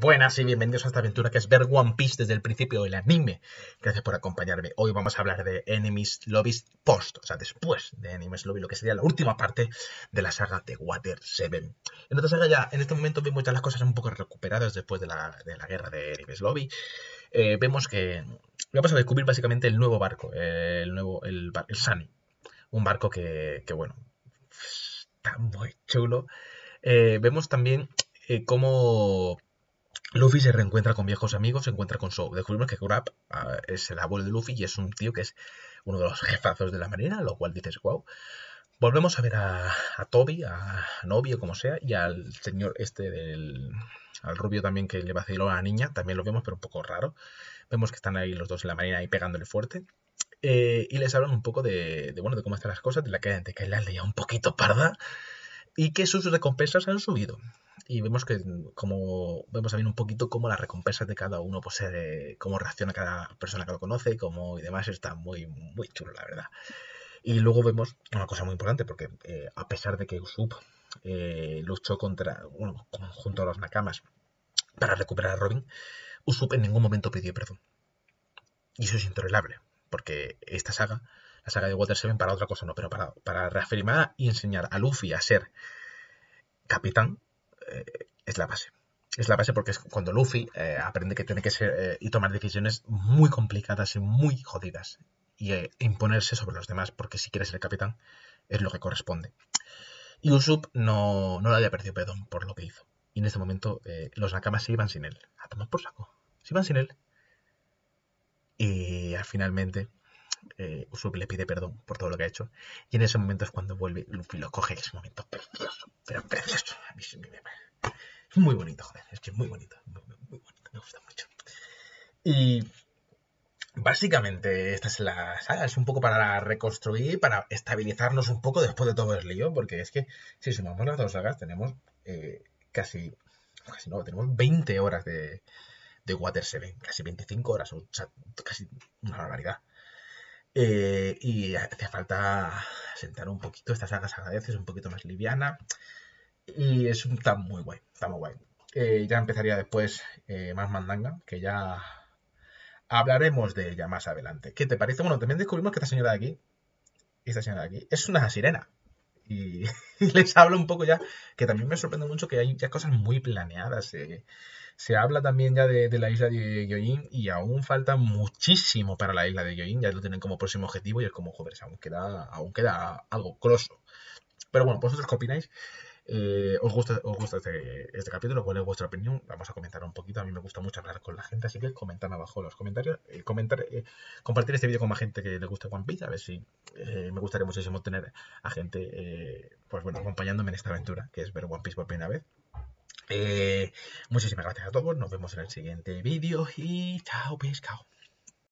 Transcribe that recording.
Buenas y bienvenidos a esta aventura que es ver One Piece desde el principio del anime. Gracias por acompañarme. Hoy vamos a hablar de Enemies Lobbies Post, o sea, después de Enemies Lobby, lo que sería la última parte de la saga de Water 7. En otra saga ya, en este momento vemos ya las cosas un poco recuperadas después de la, guerra de Enemies Lobby. Eh, vemos que vamos a descubrir básicamente el nuevo barco, eh, el nuevo, el, Sunny. Un barco que, que bueno, está muy chulo. Eh, vemos también cómo Luffy se reencuentra con viejos amigos, se encuentra con su, Descubrimos que Grab ah, es el abuelo de Luffy y es un tío que es uno de los jefazos de la marina, lo cual dices, wow. Volvemos a ver a, Toby, a novio o como sea, y al señor este del. al rubio también que le vaciló a la niña, también lo vemos, pero un poco raro. Vemos que están ahí los dos en la marina ahí pegándole fuerte. Eh, y les hablan un poco de, bueno, de cómo están las cosas, de la que, de que la un poquito parda y que sus recompensas han subido y vemos que mm, como vemos también un poquito cómo las recompensas de cada uno, pues eh, cómo reacciona cada persona que lo conoce, cómo y demás, está muy, muy chulo, la verdad. Y luego vemos una cosa muy importante, porque eh, a pesar de que Usup eh, luchó contra, bueno, junto a los Nakamas para recuperar a Robin, Usup en ningún momento pidió perdón. Y eso es intolerable, porque esta saga, la saga de Water 7 para otra cosa no, pero para, para reafirmar y enseñar a Luffy a ser capitán, es la base. Es la base porque es cuando Luffy eh, aprende que tiene que ser eh, y tomar decisiones muy complicadas y muy jodidas y eh, imponerse sobre los demás porque si quieres ser capitán es lo que corresponde. Y Usopp no, no le había perdido perdón por lo que hizo. Y en este momento los nakamas se iban sin él. A tomar por saco. Se iban sin él. Y finalmente eh, le pide perdón por todo lo que ha hecho. Y en ese momento es cuando vuelve Luffy lo coge, es un momento precioso, pero precioso. Es muy bonito, joder, es que es muy bonito, muy, muy bonito, me gusta mucho. Y básicamente esta es la saga, es un poco para reconstruir, para estabilizarnos un poco después de todo el lío, porque es que si sumamos las dos sagas tenemos eh, casi, no, tenemos 20 horas de, Water Seven, casi 25 horas, o sea, casi una barbaridad. Eh, y hace falta sentar un poquito, esta saga se agradece, es un poquito más liviana. Y es un, está muy guay, está muy guay. Eh, ya empezaría después eh, más mandanga, que ya hablaremos de ella más adelante. ¿Qué te parece? Bueno, también descubrimos que esta señora de aquí, esta señora de aquí, es una sirena y les hablo un poco ya, que también me sorprende mucho que hay ya cosas muy planeadas. Se habla también ya de, la isla de Yoyin y aún falta muchísimo para la isla de Yoyin, ya lo tienen como próximo objetivo y es como, joder, aún queda, aún queda algo grosso. Pero bueno, vosotros qué opináis eh, ¿os, gusta, ¿Os gusta este, este, capítulo? ¿Cuál es vuestra opinión? Vamos a comentar un poquito. A mí me gusta mucho hablar con la gente, así que comentad abajo los comentarios. Eh, comentar, eh, compartir este vídeo con más gente que le guste One Piece. A ver si me gustaría muchísimo tener a gente pues bueno, acompañándome en esta aventura, que es ver One Piece por primera vez. muchísimas gracias a todos. Nos vemos en el siguiente vídeo y chao, chao